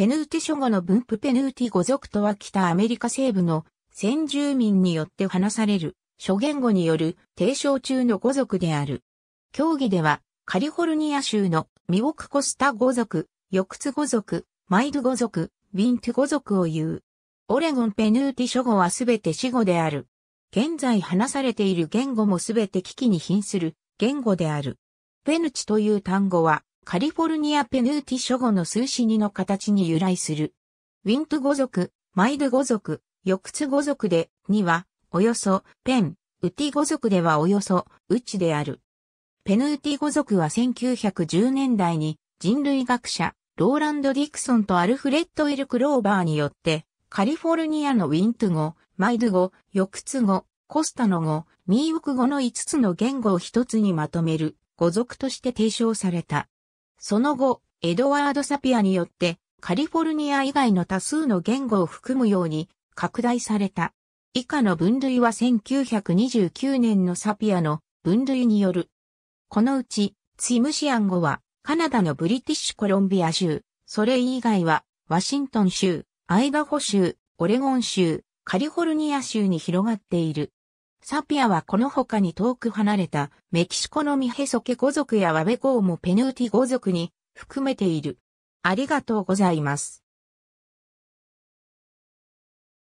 ペヌーティ諸語の分布ペヌーティ語族とは北アメリカ西部の先住民によって話される諸言語による提唱中の語族である。協議ではカリフォルニア州のミオクコスタ語族、ヨクツ語族、マイド語族、ウィント語族を言う。オレゴンペヌーティ諸語はすべて死語である。現在話されている言語もすべて危機に瀕する言語である。ペヌチという単語はカリフォルニアペヌーティ諸語の数詞2の形に由来する。ウィント語族、マイド語族、ヨクツ語族でには、およそ、ペン、ウティ語族ではおよそ、ウチである。ペヌーティ語族は1910年代に人類学者、ローランド・ディクソンとアルフレッド・エル・クローバーによって、カリフォルニアのウィント語、マイド語、ヨクツ語、コスタの語、ミーウク語の5つの言語を一つにまとめる語族として提唱された。その後、エドワード・サピアによってカリフォルニア以外の多数の言語を含むように拡大された。以下の分類は1929年のサピアの分類による。このうち、ツィムシアン語はカナダのブリティッシュコロンビア州、それ以外はワシントン州、アイダホ州、オレゴン州、カリフォルニア州に広がっている。サピアはこの他に遠く離れたメキシコのミヘソケ語族やワベコーもペヌーティ語族に含めている。ありがとうございます。